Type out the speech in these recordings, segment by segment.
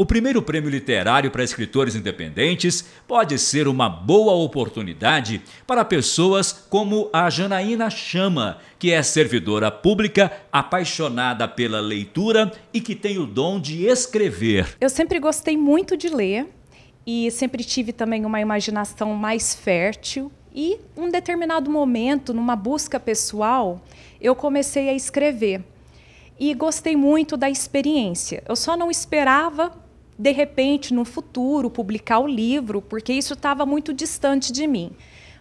O primeiro prêmio literário para escritores independentes pode ser uma boa oportunidade para pessoas como a Janaína Chama, que é servidora pública, apaixonada pela leitura e que tem o dom de escrever. Eu sempre gostei muito de ler e sempre tive também uma imaginação mais fértil. E, um determinado momento, numa busca pessoal, eu comecei a escrever. E gostei muito da experiência. Eu só não esperava de repente, no futuro, publicar o livro, porque isso estava muito distante de mim.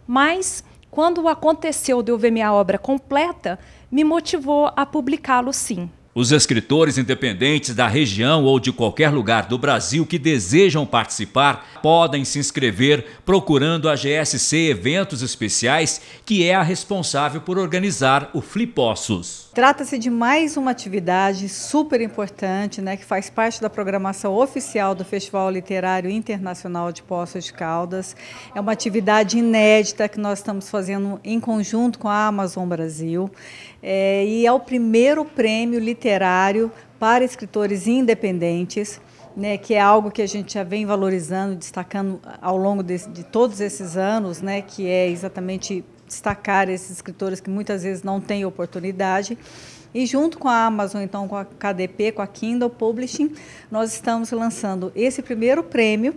Mas, quando aconteceu de eu ver minha obra completa, me motivou a publicá-lo sim. Os escritores independentes da região ou de qualquer lugar do Brasil que desejam participar podem se inscrever procurando a GSC Eventos Especiais, que é a responsável por organizar o Flipossos. Trata-se de mais uma atividade super importante, né, que faz parte da programação oficial do Festival Literário Internacional de Poços de Caldas. É uma atividade inédita que nós estamos fazendo em conjunto com a Amazon Brasil. É, e é o primeiro prêmio literário literário para escritores independentes, né, que é algo que a gente já vem valorizando, destacando ao longo de, de todos esses anos, né, que é exatamente destacar esses escritores que muitas vezes não têm oportunidade. E junto com a Amazon, então com a KDP, com a Kindle Publishing, nós estamos lançando esse primeiro prêmio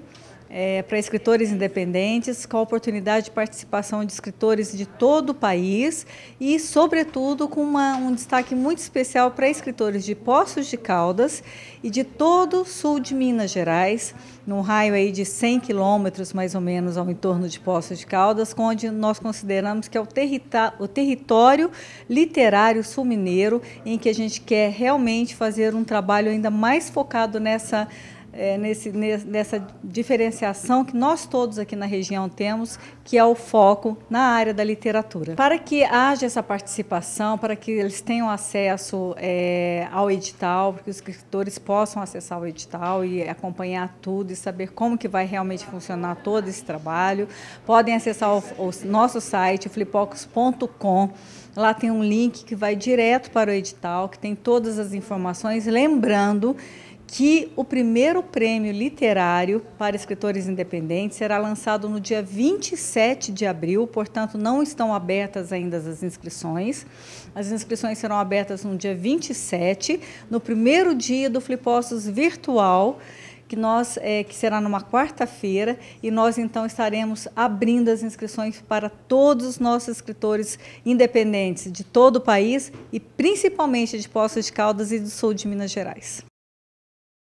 é, para escritores independentes, com a oportunidade de participação de escritores de todo o país e, sobretudo, com uma, um destaque muito especial para escritores de Poços de Caldas e de todo o sul de Minas Gerais, num raio aí de 100 quilômetros, mais ou menos, ao entorno de Poços de Caldas, onde nós consideramos que é o, o território literário sul-mineiro, em que a gente quer realmente fazer um trabalho ainda mais focado nessa é, nesse, nessa diferenciação que nós todos aqui na região temos, que é o foco na área da literatura. Para que haja essa participação, para que eles tenham acesso é, ao edital, para que os escritores possam acessar o edital e acompanhar tudo e saber como que vai realmente funcionar todo esse trabalho, podem acessar o, o nosso site, flipocus.com. Lá tem um link que vai direto para o edital, que tem todas as informações. Lembrando que o primeiro prêmio literário para escritores independentes será lançado no dia 27 de abril, portanto, não estão abertas ainda as inscrições. As inscrições serão abertas no dia 27, no primeiro dia do Flipostos virtual, que, nós, é, que será numa quarta-feira, e nós então estaremos abrindo as inscrições para todos os nossos escritores independentes de todo o país e principalmente de Poços de Caldas e do sul de Minas Gerais.